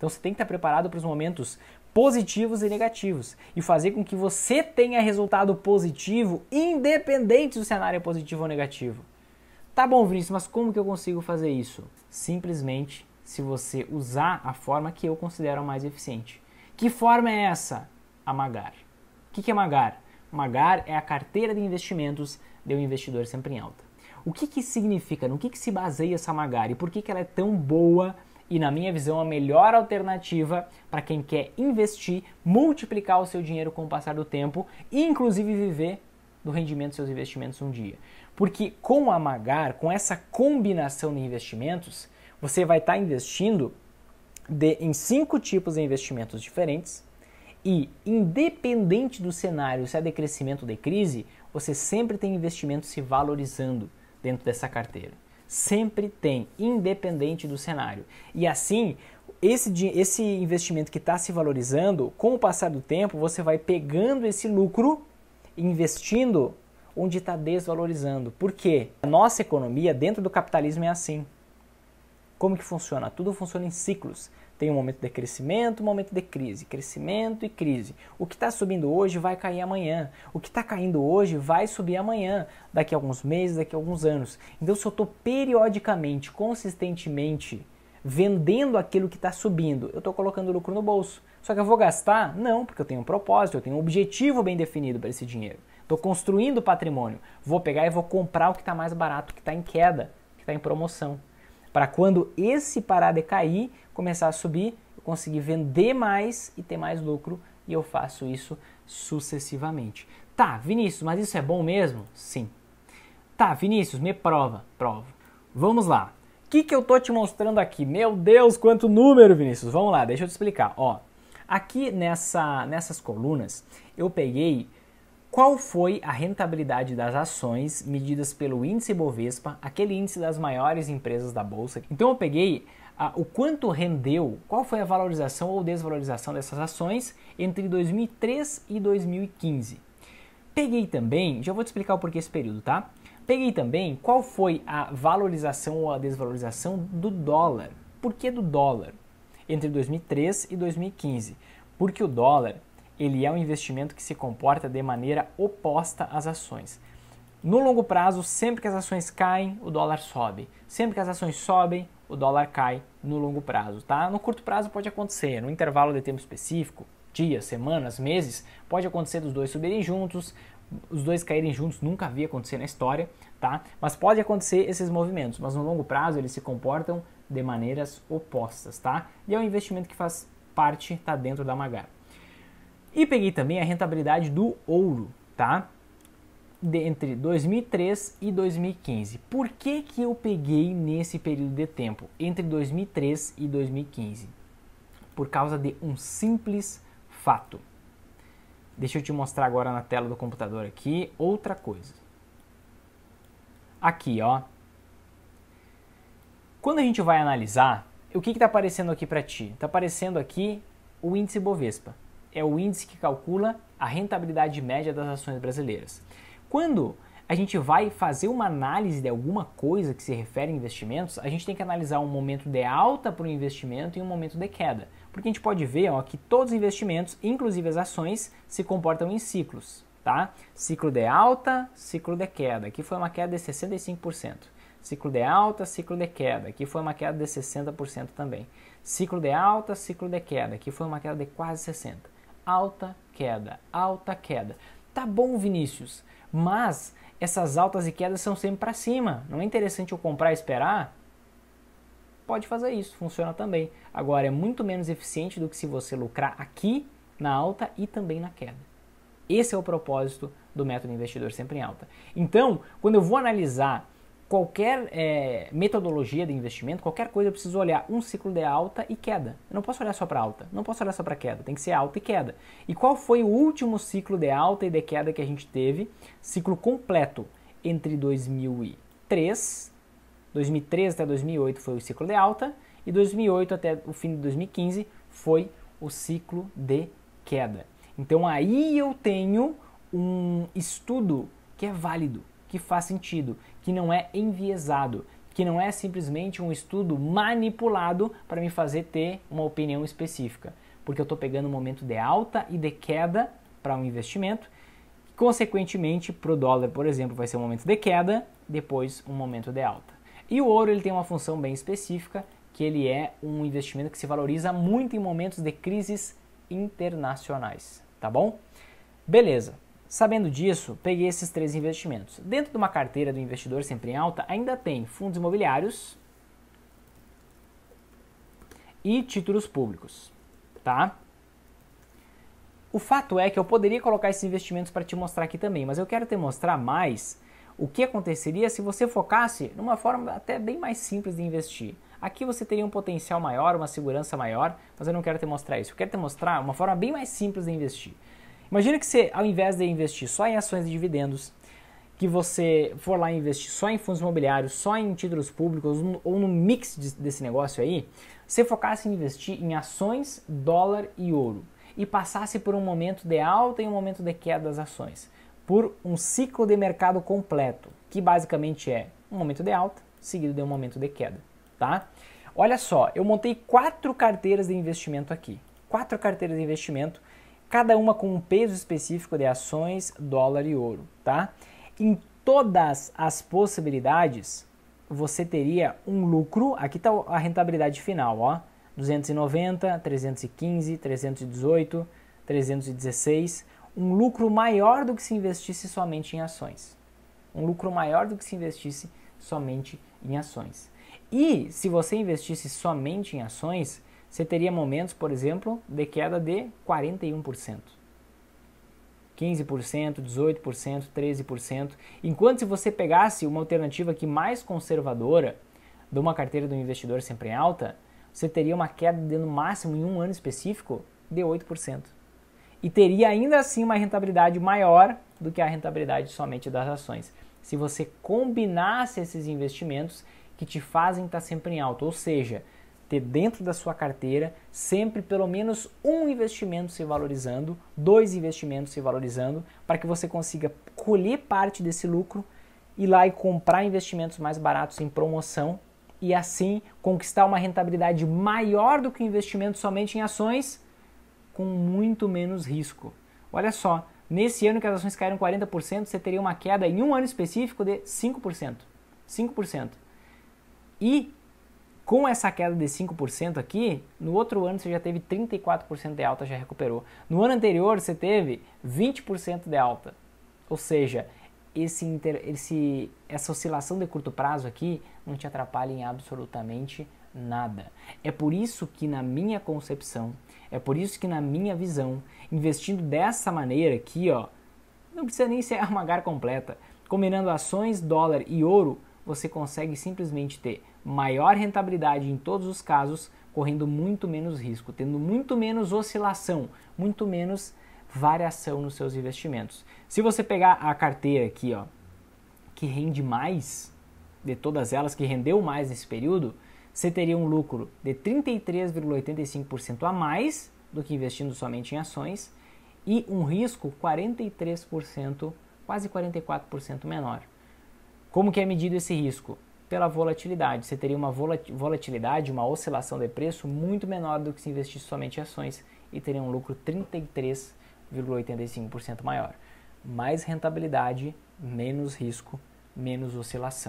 Então você tem que estar preparado para os momentos positivos e negativos e fazer com que você tenha resultado positivo, independente do cenário positivo ou negativo. Tá bom, Vinícius, mas como que eu consigo fazer isso? Simplesmente se você usar a forma que eu considero a mais eficiente. Que forma é essa? A Magar. O que, que é Magar? Magar é a carteira de investimentos de um investidor sempre em alta. O que, que significa? No que, que se baseia essa Magar e por que, que ela é tão boa? e, na minha visão, a melhor alternativa para quem quer investir, multiplicar o seu dinheiro com o passar do tempo e, inclusive, viver do rendimento dos seus investimentos um dia. Porque com a Magar, com essa combinação de investimentos, você vai estar tá investindo de, em cinco tipos de investimentos diferentes e, independente do cenário, se é de crescimento ou de crise, você sempre tem investimentos se valorizando dentro dessa carteira sempre tem, independente do cenário. E assim, esse, esse investimento que está se valorizando, com o passar do tempo, você vai pegando esse lucro, investindo onde está desvalorizando. Por quê? A nossa economia dentro do capitalismo é assim. Como que funciona? Tudo funciona em ciclos. Tem um momento de crescimento, um momento de crise, crescimento e crise. O que está subindo hoje vai cair amanhã. O que está caindo hoje vai subir amanhã, daqui a alguns meses, daqui a alguns anos. Então, se eu estou periodicamente, consistentemente vendendo aquilo que está subindo, eu estou colocando lucro no bolso. Só que eu vou gastar? Não, porque eu tenho um propósito, eu tenho um objetivo bem definido para esse dinheiro. Estou construindo patrimônio. Vou pegar e vou comprar o que está mais barato, o que está em queda, o que está em promoção para quando esse parar de cair, começar a subir, eu conseguir vender mais e ter mais lucro e eu faço isso sucessivamente. Tá, Vinícius, mas isso é bom mesmo? Sim. Tá, Vinícius, me prova, prova. Vamos lá. O que, que eu tô te mostrando aqui? Meu Deus, quanto número, Vinícius. Vamos lá, deixa eu te explicar. Ó, aqui nessa, nessas colunas eu peguei qual foi a rentabilidade das ações medidas pelo índice Bovespa, aquele índice das maiores empresas da bolsa? Então eu peguei ah, o quanto rendeu, qual foi a valorização ou desvalorização dessas ações entre 2003 e 2015. Peguei também, já vou te explicar o porquê esse período, tá? Peguei também qual foi a valorização ou a desvalorização do dólar. Por que do dólar? Entre 2003 e 2015. Porque o dólar ele é um investimento que se comporta de maneira oposta às ações. No longo prazo, sempre que as ações caem, o dólar sobe. Sempre que as ações sobem, o dólar cai no longo prazo, tá? No curto prazo pode acontecer, no intervalo de tempo específico, dias, semanas, meses, pode acontecer dos dois subirem juntos, os dois caírem juntos, nunca havia acontecido na história, tá? Mas pode acontecer esses movimentos, mas no longo prazo eles se comportam de maneiras opostas, tá? E é um investimento que faz parte, tá dentro da Magar. E peguei também a rentabilidade do ouro, tá? De, entre 2003 e 2015. Por que, que eu peguei nesse período de tempo, entre 2003 e 2015? Por causa de um simples fato. Deixa eu te mostrar agora na tela do computador aqui outra coisa. Aqui, ó. Quando a gente vai analisar, o que está aparecendo aqui para ti? Está aparecendo aqui o índice Bovespa é o índice que calcula a rentabilidade média das ações brasileiras. Quando a gente vai fazer uma análise de alguma coisa que se refere a investimentos, a gente tem que analisar um momento de alta para o investimento e um momento de queda. Porque a gente pode ver ó, que todos os investimentos, inclusive as ações, se comportam em ciclos. Tá? Ciclo de alta, ciclo de queda. Aqui foi uma queda de 65%. Ciclo de alta, ciclo de queda. Aqui foi uma queda de 60% também. Ciclo de alta, ciclo de queda. Aqui foi uma queda de quase 60% alta queda, alta queda. Tá bom, Vinícius, mas essas altas e quedas são sempre para cima. Não é interessante eu comprar e esperar? Pode fazer isso, funciona também. Agora é muito menos eficiente do que se você lucrar aqui na alta e também na queda. Esse é o propósito do método investidor sempre em alta. Então, quando eu vou analisar qualquer é, metodologia de investimento, qualquer coisa, eu preciso olhar um ciclo de alta e queda. Eu não posso olhar só para alta, não posso olhar só para queda, tem que ser alta e queda. E qual foi o último ciclo de alta e de queda que a gente teve? Ciclo completo entre 2003, 2003 até 2008 foi o ciclo de alta e 2008 até o fim de 2015 foi o ciclo de queda. Então aí eu tenho um estudo que é válido que faz sentido, que não é enviesado, que não é simplesmente um estudo manipulado para me fazer ter uma opinião específica, porque eu estou pegando um momento de alta e de queda para um investimento. Consequentemente, para o dólar, por exemplo, vai ser um momento de queda, depois um momento de alta. E o ouro ele tem uma função bem específica, que ele é um investimento que se valoriza muito em momentos de crises internacionais, tá bom? Beleza. Sabendo disso, peguei esses três investimentos. Dentro de uma carteira do investidor sempre em alta, ainda tem fundos imobiliários e títulos públicos, tá? O fato é que eu poderia colocar esses investimentos para te mostrar aqui também, mas eu quero te mostrar mais o que aconteceria se você focasse numa forma até bem mais simples de investir. Aqui você teria um potencial maior, uma segurança maior, mas eu não quero te mostrar isso. Eu quero te mostrar uma forma bem mais simples de investir. Imagina que você, ao invés de investir só em ações e dividendos, que você for lá investir só em fundos imobiliários, só em títulos públicos ou no mix de, desse negócio aí, você focasse em investir em ações, dólar e ouro e passasse por um momento de alta e um momento de queda das ações, por um ciclo de mercado completo, que basicamente é um momento de alta seguido de um momento de queda, tá? Olha só, eu montei quatro carteiras de investimento aqui. Quatro carteiras de investimento cada uma com um peso específico de ações, dólar e ouro, tá? Em todas as possibilidades, você teria um lucro, aqui está a rentabilidade final, ó, 290, 315, 318, 316, um lucro maior do que se investisse somente em ações. Um lucro maior do que se investisse somente em ações. E se você investisse somente em ações, você teria momentos, por exemplo, de queda de 41%. 15%, 18%, 13%. Enquanto se você pegasse uma alternativa que mais conservadora de uma carteira do investidor sempre em alta, você teria uma queda de, no máximo em um ano específico de 8%. E teria ainda assim uma rentabilidade maior do que a rentabilidade somente das ações. Se você combinasse esses investimentos que te fazem estar sempre em alta, ou seja, ter dentro da sua carteira sempre pelo menos um investimento se valorizando, dois investimentos se valorizando, para que você consiga colher parte desse lucro, e lá e comprar investimentos mais baratos em promoção e assim conquistar uma rentabilidade maior do que o investimento somente em ações com muito menos risco. Olha só, nesse ano que as ações caíram 40%, você teria uma queda em um ano específico de 5%. 5%. E com essa queda de 5% aqui, no outro ano você já teve 34% de alta, já recuperou. No ano anterior você teve 20% de alta. Ou seja, esse, inter, esse, essa oscilação de curto prazo aqui não te atrapalha em absolutamente nada. É por isso que, na minha concepção, é por isso que, na minha visão, investindo dessa maneira aqui, ó, não precisa nem ser armagar completa, combinando ações, dólar e ouro, você consegue simplesmente ter maior rentabilidade em todos os casos, correndo muito menos risco, tendo muito menos oscilação, muito menos variação nos seus investimentos. Se você pegar a carteira aqui, ó, que rende mais de todas elas, que rendeu mais nesse período, você teria um lucro de 33,85% a mais do que investindo somente em ações e um risco 43%, quase 44% menor. Como que é medido esse risco? Pela volatilidade. Você teria uma volatilidade, uma oscilação de preço muito menor do que se investir somente em ações e teria um lucro 33,85% maior. Mais rentabilidade, menos risco, menos oscilação.